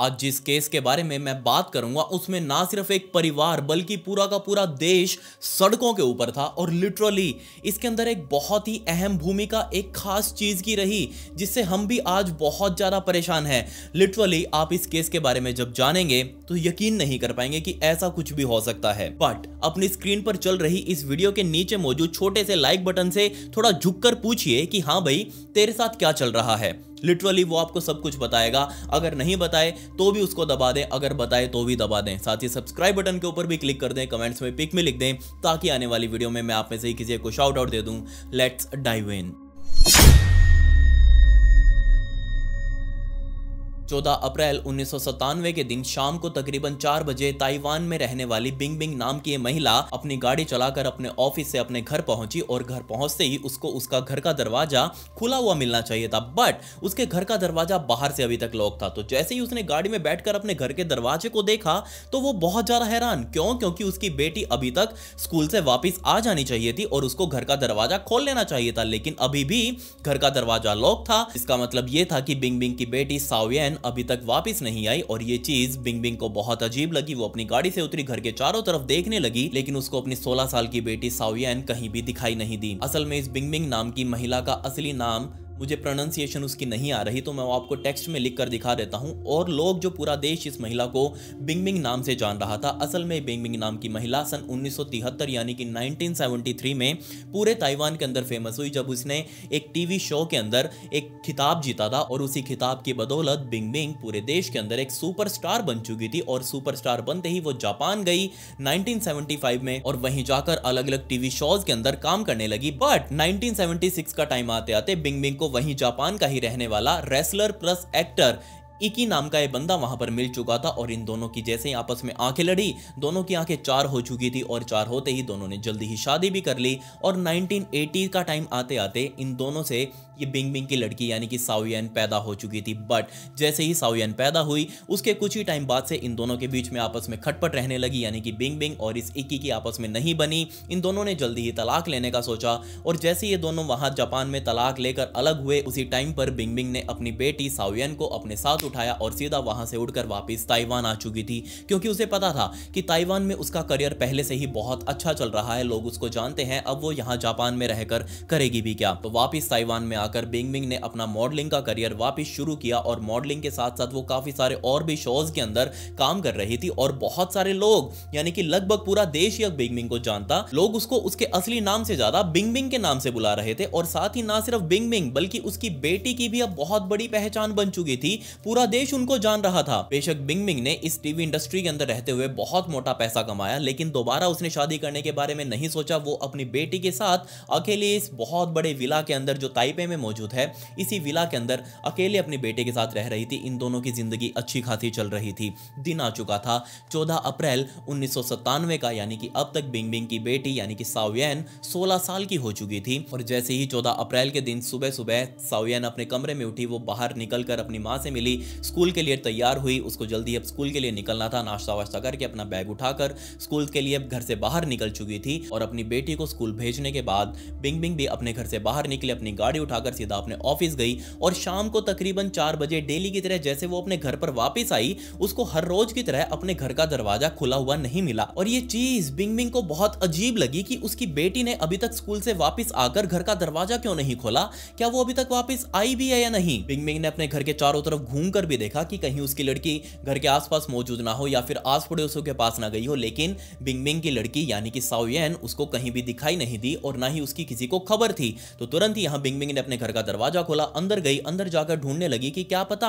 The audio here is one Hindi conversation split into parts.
आज जिस केस के बारे में मैं बात करूंगा उसमें ना सिर्फ एक परिवार बल्कि पूरा का पूरा देश सड़कों के ऊपर था और लिटरली इसके अंदर एक बहुत ही अहम भूमिका एक खास चीज़ की रही जिससे हम भी आज बहुत ज़्यादा परेशान हैं लिटरली आप इस केस के बारे में जब जानेंगे तो यकीन नहीं कर पाएंगे कि ऐसा कुछ भी हो सकता है बट अपनी स्क्रीन पर चल रही इस वीडियो के नीचे मौजूद छोटे से लाइक बटन से थोड़ा झुक पूछिए कि हाँ भाई तेरे साथ क्या चल रहा है लिटरली वो आपको सब कुछ बताएगा अगर नहीं बताए तो भी उसको दबा दें अगर बताए तो भी दबा दें साथ ही सब्सक्राइब बटन के ऊपर भी क्लिक कर दें कमेंट्स में पिक में लिख दें ताकि आने वाली वीडियो में मैं आप में से ही किसी को शाउट आउट दे दूँ लेट्स डाइव इन 14 अप्रैल उन्नीस के दिन शाम को तकरीबन चार बजे ताइवान में रहने वाली बिंग बिंग नाम की महिला अपनी गाड़ी चलाकर अपने ऑफिस से अपने घर पहुंची और घर पहुंचते ही उसको उसका घर का दरवाजा खुला हुआ मिलना चाहिए था बट उसके घर का दरवाजा बाहर से अभी तक लॉक था तो जैसे ही उसने गाड़ी में बैठकर अपने घर के दरवाजे को देखा तो वो बहुत ज्यादा हैरान क्यों क्योंकि उसकी बेटी अभी तक स्कूल से वापिस आ जानी चाहिए थी और उसको घर का दरवाजा खोल लेना चाहिए था लेकिन अभी भी घर का दरवाजा लॉक था इसका मतलब ये था कि बिंग बिंग की बेटी सावयन अभी तक वापस नहीं आई और ये चीज बिंग बिंग को बहुत अजीब लगी वो अपनी गाड़ी से उतरी घर के चारों तरफ देखने लगी लेकिन उसको अपनी 16 साल की बेटी सावियन कहीं भी दिखाई नहीं दी असल में इस बिंग बिंग नाम की महिला का असली नाम मुझे प्रोनाउंसिएशन उसकी नहीं आ रही तो मैं वो आपको टेक्स्ट में लिख कर दिखा देता हूँ और लोग जो पूरा देश इस महिला को बिंगमिंग नाम से जान रहा था असल में बिंगमिंग नाम की महिला सन 1973 यानी कि 1973 में पूरे ताइवान के अंदर फेमस हुई जब उसने एक टीवी शो के अंदर एक खिताब जीता था और उसी खिताब की बदौलत बिंगबिंग पूरे देश के अंदर एक सुपर बन चुकी थी और सुपर बनते ही वो जापान गई 1975 में और वहीं जाकर अलग अलग टीवी शोज के अंदर काम करने लगी बट 1976 का टाइम आते आते बिंगबिंग को वहीं जापान का ही रहने वाला रेसलर प्लस एक्टर इकी नाम का ये बंदा वहां पर मिल चुका था और इन दोनों की जैसे ही आपस में आंखें लड़ी दोनों की आंखें चार हो चुकी थी और चार होते ही दोनों ने जल्दी ही शादी भी कर ली और 1980 का टाइम आते आते इन दोनों से ये बिंग बिंग की लड़की यानी कि साउयन पैदा हो चुकी थी बट जैसे ही साउयन पैदा हुई उसके कुछ ही टाइम बाद से इन दोनों के बीच में आपस में खटपट रहने लगी यानी कि बिंग बिंग और इस इक्की की आपस में नहीं बनी इन दोनों ने जल्दी ही तलाक लेने का सोचा और जैसे ये दोनों वहां जापान में तलाक लेकर अलग हुए उसी टाइम पर बिंग बिंग ने अपनी बेटी साउयन को अपने साथ उठाया और सीधा वहां से उठकर वापस ताइवान आ चुकी थी क्योंकि उसे पता था कि ताइवान में उसका करियर पहले से ही बहुत अच्छा चल रहा है लोग उसको जानते हैं अब वो यहाँ जापान में रहकर करेगी भी क्या तो वापिस ताइवान में आकर आकर बिंग बिंग ने अपना मॉडलिंग का करियर वापस शुरू किया और मॉडलिंग के साथ साथ वो काफ़ी सारे और भी शोज के अंदर काम कर रही थी और बहुत सारे लोग यानी कि लगभग पूरा देश ही अब बिंग बिंग को जानता लोग उसको उसके असली नाम से ज़्यादा बिंग बिंग के नाम से बुला रहे थे और साथ ही ना सिर्फ बिंग बिंग बल्कि उसकी बेटी की भी अब बहुत बड़ी पहचान बन चुकी थी पूरा देश उनको जान रहा था बेशक बिंग बिंग ने इस टीवी इंडस्ट्री के अंदर रहते हुए बहुत मोटा पैसा कमाया लेकिन दोबारा उसने शादी करने के बारे में नहीं सोचा वो अपनी बेटी के साथ अकेले इस बहुत बड़े विला के अंदर जो ताइपे में मौजूद है इसी विला के अंदर अकेले अपने बेटे के साथ रह रही थी इन दोनों की जिंदगी अच्छी खासी चल रही थी दिन आ चुका था चौदह अप्रैल उन्नीस का यानी कि अब तक बिंग बिंग की बेटी यानी कि सावयन सोलह साल की हो चुकी थी और जैसे ही चौदह अप्रैल के दिन सुबह सुबह सावयन अपने कमरे में उठी वो बाहर निकलकर अपनी माँ से मिली स्कूल के लिए तैयार हुई उसको जल्दी अब स्कूल के लिए निकलना था नाश्ता वाश्ता करके अपना बैग उठाकर स्कूल के लिए घर से बाहर निकल चुकी थी और अपनी बेटी को स्कूल भेजने के बाद बिंग बिंग भी अपने घर से बाहर निकले अपनी गाड़ी उठा उठाकर सीधा अपने ऑफिस गई और शाम को तकरीबन चार बजे डेली की तरह जैसे वो अपने घर पर वापस आई उसको हर रोज की तरह अपने घर का दरवाजा खुला हुआ नहीं मिला और ये चीज बिंग बिंग को बहुत अजीब लगी कि उसकी बेटी ने अभी तक स्कूल से वापस आकर घर का दरवाजा क्यों नहीं खोला क्या वो अभी तक वापस आई भी है या नहीं बिंग बिंग ने अपने घर के चारों तरफ घूम कर भी देखा कि कहीं उसकी लड़की घर के आसपास मौजूद ना हो या फिर आस पड़ोसों के पास ना गई हो लेकिन बिंग बिंग की लड़की यानी कि साउयन उसको कहीं भी दिखाई नहीं दी और ना ही उसकी किसी को खबर थी तो तुरंत ही यहाँ बिंग बिंग ने अपने घर का दरवाजा खोला अंदर गई अंदर जाकर ढूंढने लगी कि क्या पता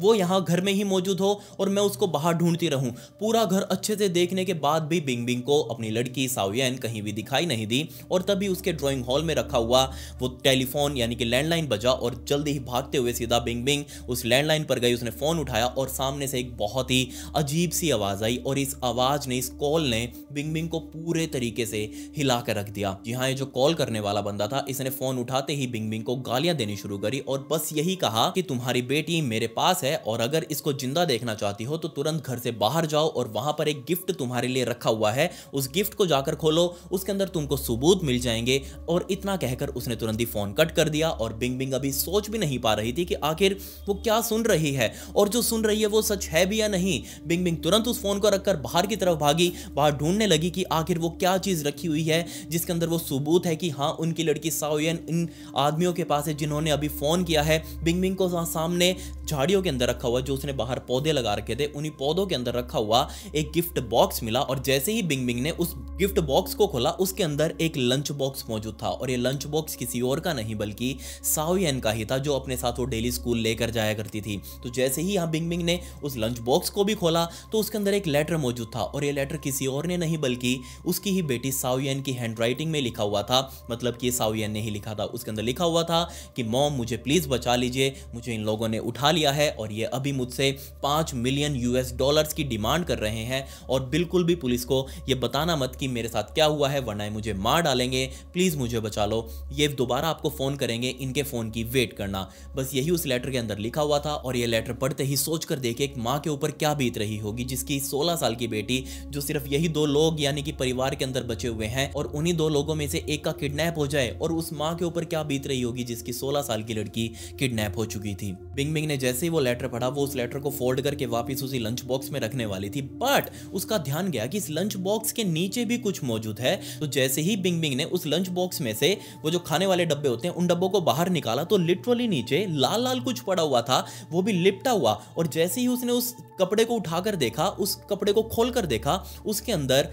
वो यहाँ घर में ही मौजूद हो और मैं उसको बाहर ढूंढती रहूं पूरा घर अच्छे से देखने के बाद भी बिंग बिंग को अपनी लड़की सावयन कहीं भी दिखाई नहीं दी और तभी उसके ड्रॉइंग हॉल में रखा हुआ वो टेलीफोन यानी कि लैंडलाइन बजा और जल्दी ही भागते हुए सीधा बिंग बिंग उस लैंडलाइन पर गई उसने फ़ोन उठाया और सामने से एक बहुत ही अजीब सी आवाज़ आई और इस आवाज़ ने इस कॉल ने बिंग बिंग को पूरे तरीके से हिला कर रख दिया जी हाँ ये जो कॉल करने वाला बंदा था इसने फ़ोन उठाते ही बिंग बिंग को गालियां देनी शुरू करी और बस यही कहा कि तुम्हारी बेटी मेरे पास है और अगर इसको जिंदा देखना चाहती हो तो तुरंत घर से बाहर जाओ और वहां पर एक गिफ्ट तुम्हारे लिए रखा हुआ है उस गिफ्ट को जाकर खोलो उसके अंदर तुमको सबूत मिल जाएंगे और इतना कहकर उसने तुरंत ही फोन कट कर दिया और बिंग बिंग अभी सोच भी नहीं पा रही थी कि आखिर वो क्या सुन रही है और जो सुन रही है वो सच है भी या नहीं बिंग बिंग तुरंत उस फोन को रखकर बाहर की तरफ भागी बाहर ढूंढने लगी कि आखिर वो क्या चीज़ रखी हुई है जिसके अंदर वो सबूत है कि हाँ उनकी लड़की साओयन इन आदमियों के पास है जिन्होंने अभी फ़ोन किया है बिंग बिंग को सामने झाड़ियों के अंदर रखा हुआ जो उसने बाहर पौधे लगा रखे थे उन्हीं पौधों के अंदर रखा हुआ एक गिफ्ट बॉक्स मिला और जैसे ही बिंग बिंग ने उस गिफ्ट बॉक्स को खोला उसके अंदर एक लंच बॉक्स मौजूद था और ये लंच बॉक्स किसी और का नहीं बल्कि साउयन का ही था जो अपने साथ वो डेली स्कूल लेकर जाया करती थी तो जैसे ही यहाँ बिंग बिंग ने उस लंच बॉक्स को भी खोला तो उसके अंदर एक लेटर मौजूद था और ये लेटर किसी और ने नहीं बल्कि उसकी ही बेटी साउयन की हैंड में लिखा हुआ था मतलब कि साउयन ने ही लिखा था उसके अंदर लिखा हुआ था था कि मॉम मुझे प्लीज़ बचा लीजिए मुझे इन लोगों ने उठा लिया है और ये अभी मुझसे पाँच मिलियन यूएस डॉलर्स की डिमांड कर रहे हैं और बिल्कुल भी पुलिस को ये बताना मत कि मेरे साथ क्या हुआ है वरना मुझे मार डालेंगे प्लीज़ मुझे बचा लो ये दोबारा आपको फ़ोन करेंगे इनके फ़ोन की वेट करना बस यही उस लेटर के अंदर लिखा हुआ था और ये लेटर पढ़ते ही सोच कर देखे एक माँ के ऊपर क्या बीत रही होगी जिसकी सोलह साल की बेटी जो सिर्फ यही दो लोग यानी कि परिवार के अंदर बचे हुए हैं और उन्हीं दो लोगों में से एक का किडनैप हो जाए और उस माँ के ऊपर क्या बीत रही होगी जिसकी 16 साल की लड़की किडनैप हो चुकी थी बिंग बिंग ने जैसे ही वो लेटर पढ़ा वो उस लेटर को फोल्ड करके वापस उसी लंच बॉक्स में रखने वाली थी बट उसका ध्यान गया कि इस लंच बॉक्स के नीचे भी कुछ मौजूद है तो जैसे ही बिंग बिंग ने उस लंच बॉक्स में से वो जो खाने वाले डब्बे होते हैं उन डब्बों को बाहर निकाला तो लिटरली नीचे लाल लाल कुछ पड़ा हुआ था वो भी लिपटा हुआ और जैसे ही उसने उस कपड़े को उठाकर देखा उस कपड़े को खोलकर देखा उसके अंदर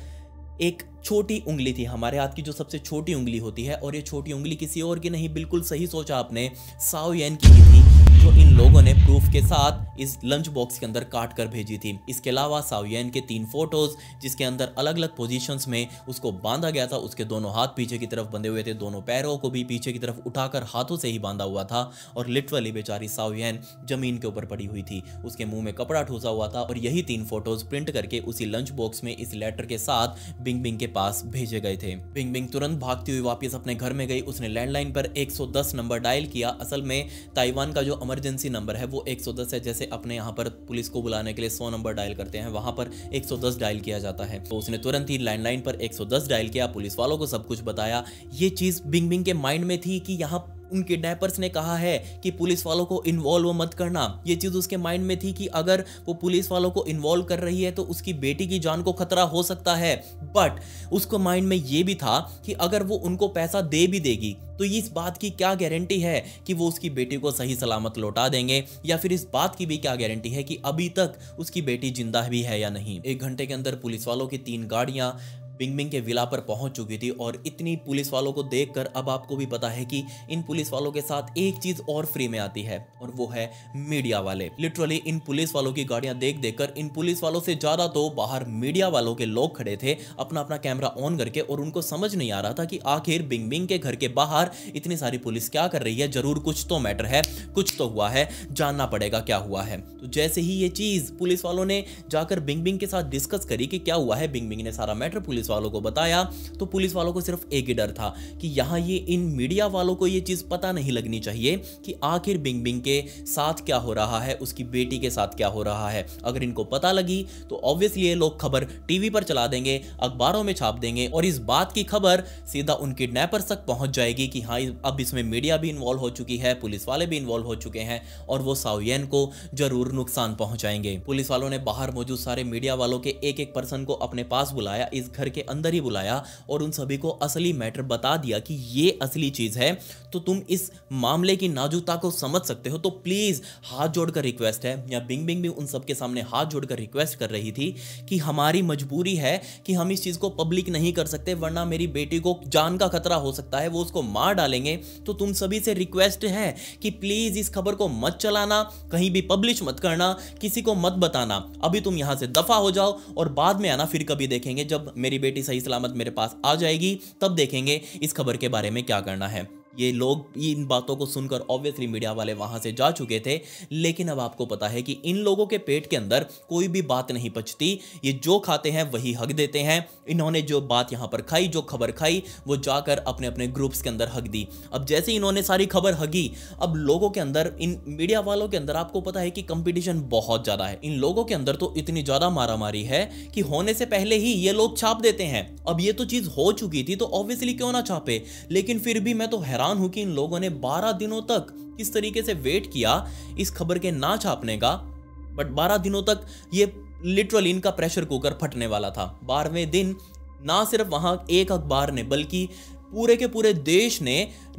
एक छोटी उंगली थी हमारे हाथ की जो सबसे छोटी उंगली होती है और ये छोटी उंगली किसी और की नहीं बिल्कुल सही सोचा आपने साओ की ही थी जो इन लोगों ने प्रूफ के साथ इस लंच बॉक्स के अंदर काट कर भेजी थी इसके अलावा सावयन के तीन फोटोज जिसके अंदर अलग अलग पोजीशंस में उसको बांधा गया था उसके दोनों हाथ पीछे की तरफ बंधे हुए थे दोनों पैरों को भी पीछे की तरफ उठाकर हाथों से ही बांधा हुआ था और लिटरली बेचारी सावयन जमीन के ऊपर पड़ी हुई थी उसके मुंह में कपड़ा ठूसा हुआ था और यही तीन फोटोज प्रिंट करके उसी लंच बॉक्स में इस लेटर के साथ बिंग बिंग के पास भेजे गए थे बिंग बिंग तुरंत भागती हुई वापस अपने घर में गई उसने लैंडलाइन पर 110 नंबर डायल किया असल में ताइवान का जो इमरजेंसी नंबर है वो 110 है जैसे अपने यहाँ पर पुलिस को बुलाने के लिए 100 नंबर डायल करते हैं वहाँ पर 110 डायल किया जाता है तो उसने तुरंत ही लैंडलाइन पर 110 डायल किया पुलिस वालों को सब कुछ बताया ये चीज़ बिंग बिंग के माइंड में थी कि यहाँ उनके डैपर्स ने कहा है कि पुलिस वालों को इन्वॉल्व मत करना ये चीज उसके माइंड में थी कि अगर वो पुलिस वालों को इन्वॉल्व कर रही है तो उसकी बेटी की जान को खतरा हो सकता है बट उसको माइंड में ये भी था कि अगर वो उनको पैसा दे भी देगी तो इस बात की क्या गारंटी है कि वो उसकी बेटी को सही सलामत लौटा देंगे या फिर इस बात की भी क्या गारंटी है कि अभी तक उसकी बेटी जिंदा भी है या नहीं एक घंटे के अंदर पुलिस वालों की तीन गाड़ियां बिंगमिंग के विला पर पहुंच चुकी थी और इतनी पुलिस वालों को देखकर अब आपको भी पता है कि इन पुलिस वालों के साथ एक चीज और फ्री में आती है और वो है मीडिया वाले लिटरली इन पुलिस वालों की गाड़ियां देख देखकर इन पुलिस वालों से ज्यादा तो बाहर मीडिया वालों के लोग खड़े थे अपना अपना कैमरा ऑन करके और उनको समझ नहीं आ रहा था कि आखिर बिंगबिंग के घर के बाहर इतनी सारी पुलिस क्या कर रही है जरूर कुछ तो मैटर है कुछ तो हुआ है जानना पड़ेगा क्या हुआ है तो जैसे ही ये चीज पुलिस वालों ने जाकर बिंगबिंग के साथ डिस्कस करी कि क्या हुआ है बिंगबिंग ने सारा मैटर पुलिस वालों को बताया तो पुलिस वालों को सिर्फ एक ही डर था कि यहाँ ये इन मीडिया वालों को ये चीज़ पता नहीं लगनी चाहिए कि आखिर बिंग बिंग के साथ क्या हो रहा है उसकी बेटी के साथ क्या हो रहा है अगर इनको पता लगी तो ऑब्वियसली ये लोग खबर टीवी पर चला देंगे अखबारों में छाप देंगे और इस बात की खबर सीधा उन किडनेपर्स तक पहुँच जाएगी कि हाँ अब इसमें मीडिया भी इन्वॉल्व हो चुकी है पुलिस वाले भी इन्वॉल्व हो चुके हैं और वो साउयन को जरूर नुकसान पहुंचाएंगे पुलिस वालों ने बाहर मौजूद सारे मीडिया वालों के एक एक पर्सन को अपने पास बुलाया इस घर के के अंदर ही बुलाया और उन सभी को असली मैटर बता दिया कि ये असली चीज़ है तो तुम इस मामले की नाजुकता को समझ सकते हो तो प्लीज़ हाथ जोड़कर रिक्वेस्ट है या बिंग बिंग भी उन सबके सामने हाथ जोड़कर रिक्वेस्ट कर रही थी कि हमारी मजबूरी है कि हम इस चीज़ को पब्लिक नहीं कर सकते वरना मेरी बेटी को जान का खतरा हो सकता है वो उसको मार डालेंगे तो तुम सभी से रिक्वेस्ट है कि प्लीज़ इस खबर को मत चलाना कहीं भी पब्लिश मत करना किसी को मत बताना अभी तुम यहाँ से दफा हो जाओ और बाद में आना फिर कभी देखेंगे जब मेरी बेटी सही सलामत मेरे पास आ जाएगी तब देखेंगे इस खबर के बारे में क्या करना है ये लोग इन बातों को सुनकर ऑब्वियसली मीडिया वाले वहां से जा चुके थे लेकिन अब आपको पता है कि इन लोगों के पेट के अंदर कोई भी बात नहीं पचती ये जो खाते हैं वही हक देते हैं इन्होंने जो बात यहां पर खाई जो खबर खाई वो जाकर अपने अपने ग्रुप्स के अंदर हक दी अब जैसे इन्होंने सारी खबर हगी अब लोगों के अंदर इन मीडिया वालों के अंदर आपको पता है कि कंपिटिशन बहुत ज़्यादा है इन लोगों के अंदर तो इतनी ज़्यादा मारामारी है कि होने से पहले ही ये लोग छाप देते हैं अब ये तो चीज़ हो चुकी थी तो ऑब्वियसली क्यों ना छापे लेकिन फिर भी मैं तो हैरान हैरान हूं कि इन लोगों ने 12 दिनों तक किस तरीके से वेट किया इस खबर के ना छापने का बट 12 दिनों तक ये लिटरल इनका प्रेशर कुकर फटने वाला था बारहवें दिन ना सिर्फ वहाँ एक अखबार ने बल्कि पूरे के पूरे देश ने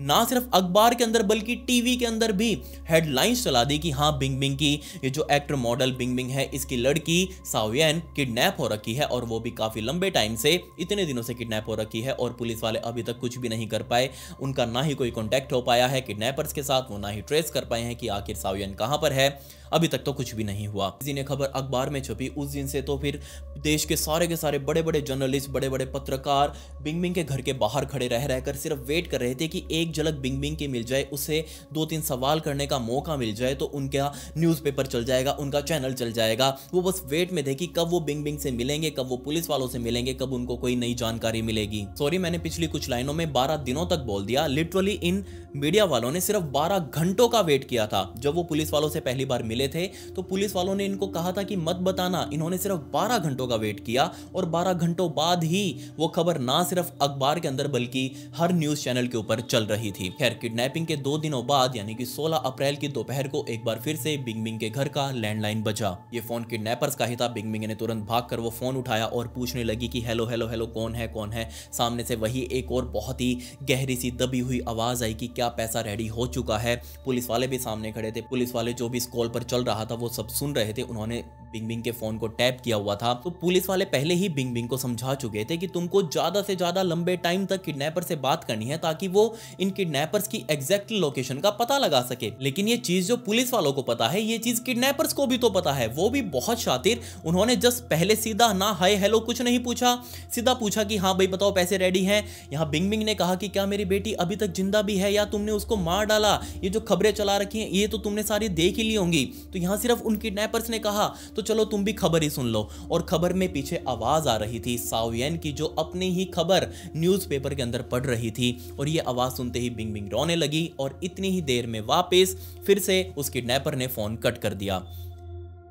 ना सिर्फ अखबार के अंदर बल्कि टीवी के अंदर भी हेडलाइंस चला दी कि हाँ बिंग बिंग की ये जो एक्टर मॉडल बिंग बिंग है इसकी लड़की सावियन किडनैप हो रखी है और वो भी काफ़ी लंबे टाइम से इतने दिनों से किडनैप हो रखी है और पुलिस वाले अभी तक कुछ भी नहीं कर पाए उनका ना ही कोई कॉन्टैक्ट हो पाया है किडनैपर्स के साथ वो ना ही ट्रेस कर पाए हैं कि आखिर सावियन कहाँ पर है अभी तक तो कुछ भी नहीं हुआ जिन्हें खबर अखबार में छपी उस दिन से तो फिर देश के सारे के सारे बड़े बड़े जर्नलिस्ट बड़े बड़े पत्रकार बिंग बिंग के घर के बाहर खड़े रह रहकर सिर्फ वेट कर रहे थे कि एक एक झलक बिंग बिंग की मिल जाए उसे दो तीन सवाल करने का मौका मिल जाए तो उनका न्यूज़पेपर चल जाएगा उनका चैनल चल जाएगा वो बस वेट में थे कि कब वो बिंग बिंग से मिलेंगे कब वो पुलिस वालों से मिलेंगे कब उनको कोई नई जानकारी मिलेगी सॉरी मैंने पिछली कुछ लाइनों में बारह दिनों तक बोल दिया लिटरली इन मीडिया वालों ने सिर्फ बारह घंटों का वेट किया था जब वो पुलिस वालों से पहली बार मिले थे तो पुलिस वालों ने इनको कहा था कि मत बताना इन्होंने सिर्फ बारह घंटों का वेट किया और बारह घंटों बाद ही वो खबर ना सिर्फ अखबार के अंदर बल्कि हर न्यूज चैनल के ऊपर चल रही रही थी खैर किडनैपिंग के दो दिनों बाद यानी कि 16 अप्रैल की दोपहर को एक बार फिर से बिंग बिंग के घर का लैंडलाइन बचा ये फोन किडनैपर्स का ही था बिंग बिंग ने तुरंत भाग कर वो फोन उठाया और पूछने लगी कि हेलो हेलो हेलो कौन है कौन है सामने से वही एक और बहुत ही गहरी सी दबी हुई आवाज आई कि क्या पैसा रेडी हो चुका है पुलिस वाले भी सामने खड़े थे पुलिस वाले जो भी इस कॉल पर चल रहा था वो सब सुन रहे थे उन्होंने बिंग बिंग के फोन को टैप किया हुआ था तो पुलिस वाले पहले ही बिंग बिंग को समझा चुके थे कि तुमको ज्यादा से ज्यादा लंबे टाइम तक किडनैपर से बात करनी है ताकि वो इन किडनैपर्स की एग्जैक्ट लोकेशन का पता लगा सके लेकिन ये चीज जो पुलिस वालों को पता है ये चीज किडनैपर्स को भी तो पता है वो भी बहुत शातिर उन्होंने जस्ट पहले सीधा ना हाय हेलो कुछ नहीं पूछा सीधा पूछा कि हाँ भाई बताओ पैसे रेडी हैं यहाँ बिंग बिंग ने कहा कि क्या मेरी बेटी अभी तक जिंदा भी है या तुमने उसको मार डाला ये जो खबरें चला रखी हैं ये तो तुमने सारी देख ही ली होंगी तो यहाँ सिर्फ उन किडनैपर्स ने कहा तो चलो तुम भी खबर ही सुन लो और खबर में पीछे आवाज़ आ रही थी सावियन की जो अपनी ही खबर न्यूज़पेपर के अंदर पढ़ रही थी और ये आवाज़ सुन सुनते ही बिंग बिंग रोने लगी और इतनी ही देर में वापस फिर से उस किडनैपर ने फोन कट कर दिया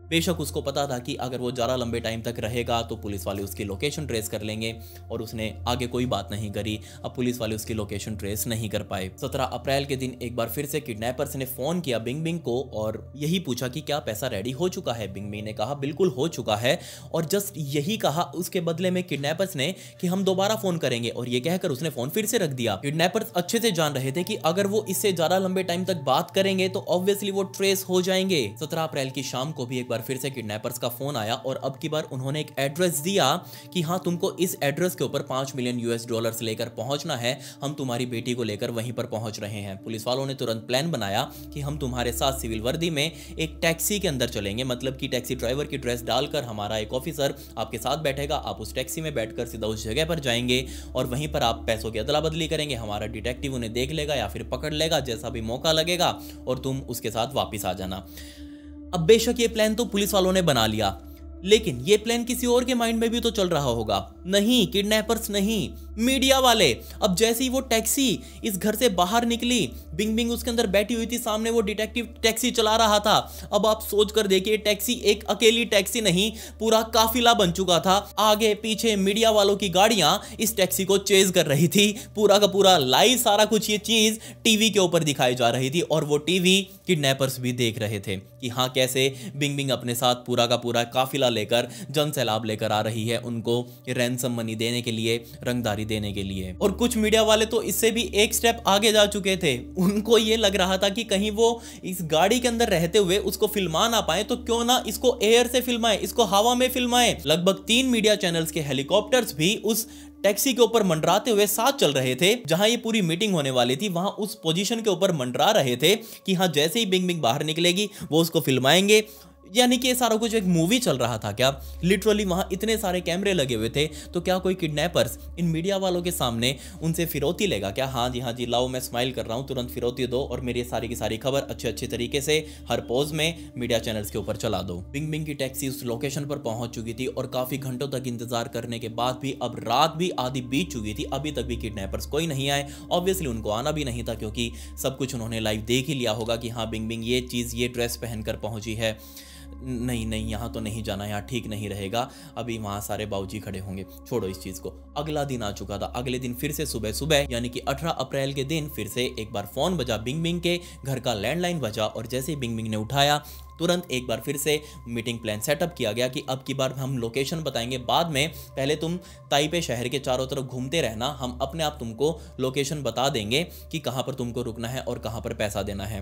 बेशक उसको पता था कि अगर वो ज़्यादा लंबे टाइम तक रहेगा तो पुलिस वाले उसकी लोकेशन ट्रेस कर लेंगे और उसने आगे कोई बात नहीं करी अब पुलिस वाले उसकी लोकेशन ट्रेस नहीं कर पाए सत्रह अप्रैल के दिन एक बार फिर से किडनैपर्स ने फोन किया बिंग बिंग को और यही पूछा कि क्या पैसा रेडी हो चुका है बिंग बिंग ने कहा बिल्कुल हो चुका है और जस्ट यही कहा उसके बदले में किडनैपर्स ने कि हम दोबारा फोन करेंगे और ये कहकर उसने फोन फिर से रख दिया किडनैपर्स अच्छे से जान रहे थे कि अगर वो इससे ज्यादा लंबे टाइम तक बात करेंगे तो ऑब्वियसली वो ट्रेस हो जाएंगे सत्रह अप्रैल की शाम को भी एक बार बार फिर से किडनैपर्स का फ़ोन आया और अब की बार उन्होंने एक एड्रेस दिया कि हाँ तुमको इस एड्रेस के ऊपर पांच मिलियन यूएस डॉलर्स लेकर पहुंचना है हम तुम्हारी बेटी को लेकर वहीं पर पहुंच रहे हैं पुलिस वालों ने तुरंत प्लान बनाया कि हम तुम्हारे साथ सिविल वर्दी में एक टैक्सी के अंदर चलेंगे मतलब कि टैक्सी ड्राइवर की ड्रेस डालकर हमारा एक ऑफिसर आपके साथ बैठेगा आप उस टैक्सी में बैठकर सीधा उस जगह पर जाएंगे और वहीं पर आप पैसों की अदला बदली करेंगे हमारा डिटेक्टिव उन्हें देख लेगा या फिर पकड़ लेगा जैसा भी मौका लगेगा और तुम उसके साथ वापस आ जाना अब बेशक ये प्लान तो पुलिस वालों ने बना लिया लेकिन ये प्लान किसी और के माइंड में भी तो चल रहा होगा नहीं किडनैपर्स नहीं मीडिया वाले अब जैसे ही वो टैक्सी इस घर से बाहर निकली बिंग बिंग उसके अंदर बैठी हुई थी सामने वो डिटेक्टिव टैक्सी चला रहा था अब आप सोच कर देखिए टैक्सी एक अकेली टैक्सी नहीं पूरा काफिला बन चुका था आगे पीछे मीडिया वालों की गाड़ियां इस टैक्सी को चेज कर रही थी पूरा का पूरा लाइव सारा कुछ ये चीज टीवी के ऊपर दिखाई जा रही थी और वो टीवी किडनैपर्स भी देख रहे थे कि हाँ कैसे बिंग बिंग अपने साथ पूरा का पूरा काफिला पैसा लेकर जन सैलाब लेकर आ रही है उनको रैनसम मनी देने के लिए रंगदारी देने के लिए और कुछ मीडिया वाले तो इससे भी एक स्टेप आगे जा चुके थे उनको ये लग रहा था कि कहीं वो इस गाड़ी के अंदर रहते हुए उसको फिल्मा ना पाए तो क्यों ना इसको एयर से फिल्माए इसको हवा में फिल्माए लगभग तीन मीडिया चैनल्स के हेलीकॉप्टर्स भी उस टैक्सी के ऊपर मंडराते हुए साथ चल रहे थे जहां ये पूरी मीटिंग होने वाली थी वहां उस पोजीशन के ऊपर मंडरा रहे थे कि हाँ जैसे ही बिंग बिंग बाहर निकलेगी वो उसको फिल्माएंगे यानी कि ये सारा कुछ एक मूवी चल रहा था क्या लिटरली वहाँ इतने सारे कैमरे लगे हुए थे तो क्या कोई किडनैपर्स इन मीडिया वालों के सामने उनसे फिरौती लेगा क्या हाँ जी हाँ जी लाओ मैं स्माइल कर रहा हूँ तुरंत फिरौती दो और मेरी सारी की सारी खबर अच्छे अच्छे तरीके से हर पोज में मीडिया चैनल्स के ऊपर चला दो बिंग बिंग की टैक्सी उस लोकेशन पर पहुंच चुकी थी और काफ़ी घंटों तक इंतजार करने के बाद भी अब रात भी आधी बीत चुकी थी अभी तक भी किडनैपर्स कोई नहीं आए ऑब्वियसली उनको आना भी नहीं था क्योंकि सब कुछ उन्होंने लाइव देख ही लिया होगा कि हाँ बिंग बिंग ये चीज़ ये ड्रेस पहनकर पहुंची है नहीं नहीं यहाँ तो नहीं जाना यहाँ ठीक नहीं रहेगा अभी वहाँ सारे बाबूजी खड़े होंगे छोड़ो इस चीज़ को अगला दिन आ चुका था अगले दिन फिर से सुबह सुबह यानी कि 18 अप्रैल के दिन फिर से एक बार फ़ोन बजा बिंग बिंग के घर का लैंडलाइन बजा और जैसे ही बिंग बिंग ने उठाया तुरंत एक बार फिर से मीटिंग प्लान सेटअप किया गया कि अब की बार हम लोकेशन बताएंगे बाद में पहले तुम ताइपे शहर के चारों तरफ घूमते रहना हम अपने आप तुमको लोकेशन बता देंगे कि कहाँ पर तुमको रुकना है और कहाँ पर पैसा देना है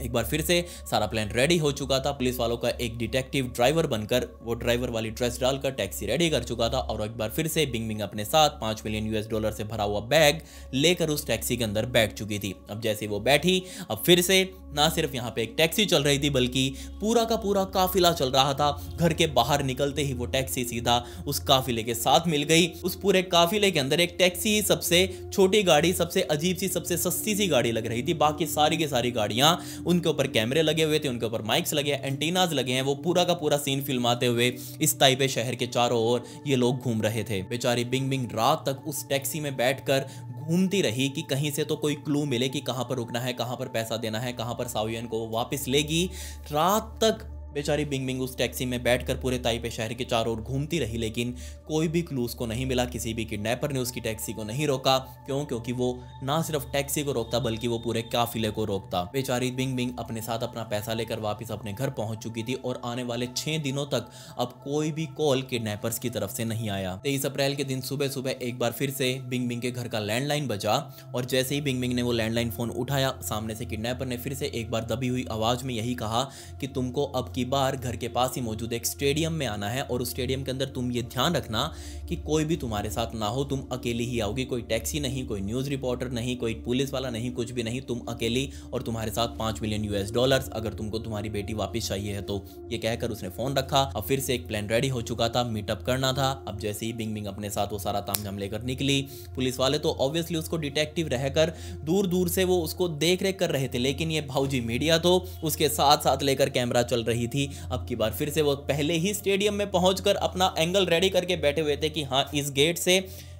एक बार फिर से सारा प्लान रेडी हो चुका था पुलिस वालों का एक डिटेक्टिव ड्राइवर बनकर वो ड्राइवर वाली ड्रेस डालकर टैक्सी रेडी कर चुका था और एक बार फिर से बिंग बिंग अपने साथ पांच मिलियन यूएस डॉलर से भरा हुआ बैग लेकर उस टैक्सी के अंदर बैठ चुकी थी अब जैसे वो बैठी अब फिर से ना सिर्फ यहाँ पे एक टैक्सी चल रही थी बल्कि पूरा का पूरा काफिला चल रहा था घर के बाहर निकलते ही वो टैक्सी सीधा उस काफिले के साथ मिल गई उस पूरे काफिले के अंदर एक टैक्सी सबसे छोटी गाड़ी सबसे अजीब सी सबसे सस्ती सी गाड़ी लग रही थी बाकी सारी की सारी गाड़ियाँ उनके ऊपर कैमरे लगे हुए थे उनके ऊपर माइक्स लगे हैं एंटीनाज लगे हैं वो पूरा का पूरा सीन फिल्माते हुए इस ताइपे शहर के चारों ओर ये लोग घूम रहे थे बेचारी बिंग बिंग रात तक उस टैक्सी में कर घूमती रही कि कहीं से तो कोई क्लू मिले कि कहाँ पर रुकना है कहाँ पर पैसा देना है कहाँ पर सावियन को वापस लेगी रात तक बेचारी बिंग बिंग उस टैक्सी में बैठकर पूरे ताइपे शहर के चारों ओर घूमती रही लेकिन कोई भी क्लू उसको नहीं मिला किसी भी किडनैपर ने उसकी टैक्सी को नहीं रोका क्यों क्योंकि वो ना सिर्फ टैक्सी को रोकता बल्कि वो पूरे काफिले को रोकता बेचारी बिंग बिंग अपने साथ अपना पैसा लेकर वापस अपने घर पहुंच चुकी थी और आने वाले छह दिनों तक अब कोई भी कॉल किडनेपर्स की तरफ से नहीं आया तेईस अप्रैल के दिन सुबह सुबह एक बार फिर से बिंग बिंग के घर का लैंडलाइन बजा और जैसे ही बिंग बिंग ने वो लैंडलाइन फोन उठाया सामने से किडनेपर ने फिर से एक बार दबी हुई आवाज में यही कहा कि तुमको अब की अगली बार घर के पास ही मौजूद एक स्टेडियम में आना है और उस स्टेडियम के अंदर तुम ये ध्यान रखना कि कोई भी तुम्हारे साथ ना हो तुम अकेली ही आओगी कोई टैक्सी नहीं कोई न्यूज़ रिपोर्टर नहीं कोई पुलिस वाला नहीं कुछ भी नहीं तुम अकेली और तुम्हारे साथ पाँच मिलियन यूएस डॉलर्स अगर तुमको तुम्हारी बेटी वापस चाहिए है तो ये कहकर उसने फ़ोन रखा और फिर से एक प्लान रेडी हो चुका था मीटअप करना था अब जैसे ही बिंग बिंग अपने साथ वो सारा तामझाम लेकर निकली पुलिस वाले तो ऑब्वियसली उसको डिटेक्टिव रहकर दूर दूर से वो उसको देख रेख कर रहे थे लेकिन ये भाऊजी मीडिया तो उसके साथ साथ लेकर कैमरा चल रही थी थी अब की बार फिर से वो पहले ही स्टेडियम में पहुंचकर अपना एंगल रेडी करके बैठे हुए थे कि हाँ इस गेट से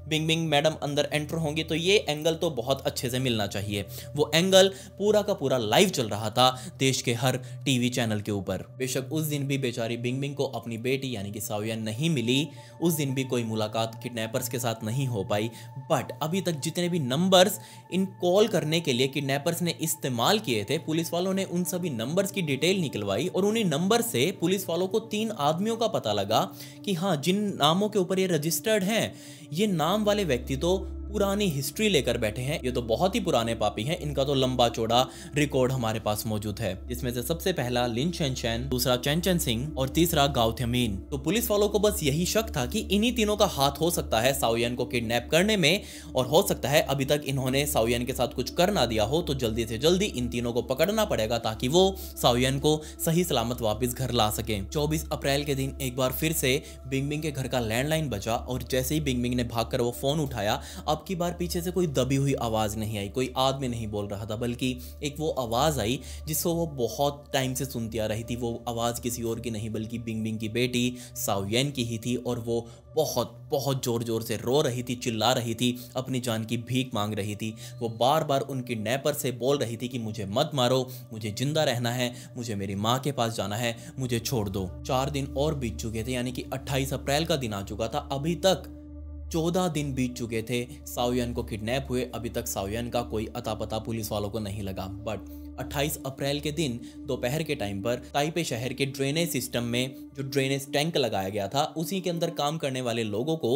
बिंग बिंग मैडम अंदर एंटर होंगी तो ये एंगल तो बहुत अच्छे से मिलना चाहिए वो एंगल पूरा का पूरा लाइव चल रहा था देश के हर टीवी चैनल के ऊपर बेशक उस दिन भी बेचारी बिंग बिंग को अपनी बेटी यानी कि साविया नहीं मिली उस दिन भी कोई मुलाकात किडनैपर्स के साथ नहीं हो पाई बट अभी तक जितने भी नंबर्स इन कॉल करने के लिए किडनैपर्स ने इस्तेमाल किए थे पुलिस वालों ने उन सभी नंबर्स की डिटेल निकलवाई और उन्हीं नंबर से पुलिस वालों को तीन आदमियों का पता लगा कि हाँ जिन नामों के ऊपर ये रजिस्टर्ड हैं ये नाम नाम वाले व्यक्ति तो पुरानी हिस्ट्री लेकर बैठे हैं ये तो बहुत ही पुराने पापी हैं इनका तो लंबा चौड़ा रिकॉर्ड हमारे पास मौजूद है जिसमें से सबसे पहला लिन चैन चैन दूसरा चैन चैन सिंह और तीसरा गाउथमीन तो पुलिस वालों को बस यही शक था कि इन्हीं तीनों का हाथ हो सकता है साउयन को किडनैप करने में और हो सकता है अभी तक इन्होंने साउयन के साथ कुछ कर ना दिया हो तो जल्दी से जल्दी इन तीनों को पकड़ना पड़ेगा ताकि वो साउयन को सही सलामत वापिस घर ला सके चौबीस अप्रैल के दिन एक बार फिर से बिंग बिंग के घर का लैंडलाइन बचा और जैसे ही बिंग बिंग ने भाग वो फोन उठाया अब की बार पीछे से कोई दबी हुई आवाज़ नहीं आई कोई आदमी नहीं बोल रहा था बल्कि एक वो आवाज़ आई जिसको वो बहुत टाइम से सुनती आ रही थी वो आवाज़ किसी और की नहीं बल्कि बिंग बिंग की बेटी सावयन की ही थी और वो बहुत बहुत ज़ोर ज़ोर से रो रही थी चिल्ला रही थी अपनी जान की भीख मांग रही थी वो बार बार उनकी नैपर से बोल रही थी कि मुझे मत मारो मुझे ज़िंदा रहना है मुझे मेरी माँ के पास जाना है मुझे छोड़ दो चार दिन और बीत चुके थे यानी कि 28 अप्रैल का दिन आ चुका था अभी तक चौदह दिन बीत चुके थे सावयन को किडनैप हुए अभी तक सावयन का कोई अता पता पुलिस वालों को नहीं लगा बट 28 अप्रैल के दिन दोपहर के टाइम पर ताइपे शहर के ड्रेनेज सिस्टम में जो ड्रेनेज टैंक लगाया गया था उसी के अंदर काम करने वाले लोगों को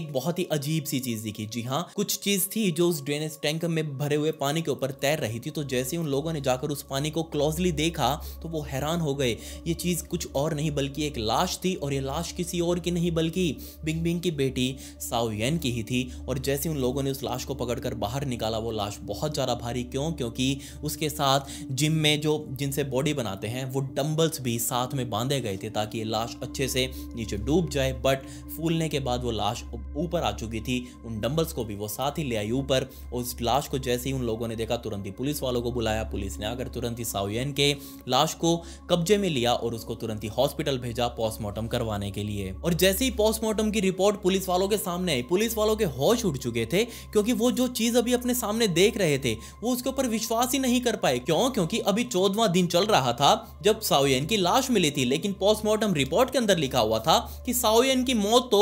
एक बहुत ही अजीब सी चीज़ दिखी जी हाँ कुछ चीज़ थी जो उस ड्रेनेज टैंक में भरे हुए पानी के ऊपर तैर रही थी तो जैसे उन लोगों ने जाकर उस पानी को क्लोजली देखा तो वो हैरान हो गए ये चीज़ कुछ और नहीं बल्कि एक लाश थी और ये लाश किसी और की नहीं बल्कि बिंग बिंग की बेटी साओयन की ही थी और जैसे उन लोगों ने उस लाश को पकड़कर बाहर निकाला वो लाश बहुत ज़्यादा भारी क्यों क्योंकि उसके साथ साथ जिम में जो जिनसे बॉडी बनाते हैं वो डम्बल्स भी साथ में बांधे गए थे ताकि लाश अच्छे से नीचे डूब जाए बट फूलने के बाद वो लाश ऊपर आ चुकी थी उन डंबल्स को भी वो साथ ही ले आई ऊपर उस लाश को जैसे ही उन लोगों ने देखा तुरंत ही पुलिस वालों को बुलाया पुलिस ने आकर तुरंत ही साउयन के लाश को कब्जे में लिया और उसको तुरंत ही हॉस्पिटल भेजा पोस्टमार्टम करवाने के लिए और जैसे ही पोस्टमार्टम की रिपोर्ट पुलिस वालों के सामने आई पुलिस वालों के होश उठ चुके थे क्योंकि वो जो चीज अभी अपने सामने देख रहे थे वो उसके ऊपर विश्वास ही नहीं कर पाए क्यों क्योंकि अभी चौदवा दिन चल रहा था जब साओयन की लाश मिली थी लेकिन पोस्टमार्टम रिपोर्ट के अंदर लिखा हुआ था कि साओयन की मौत तो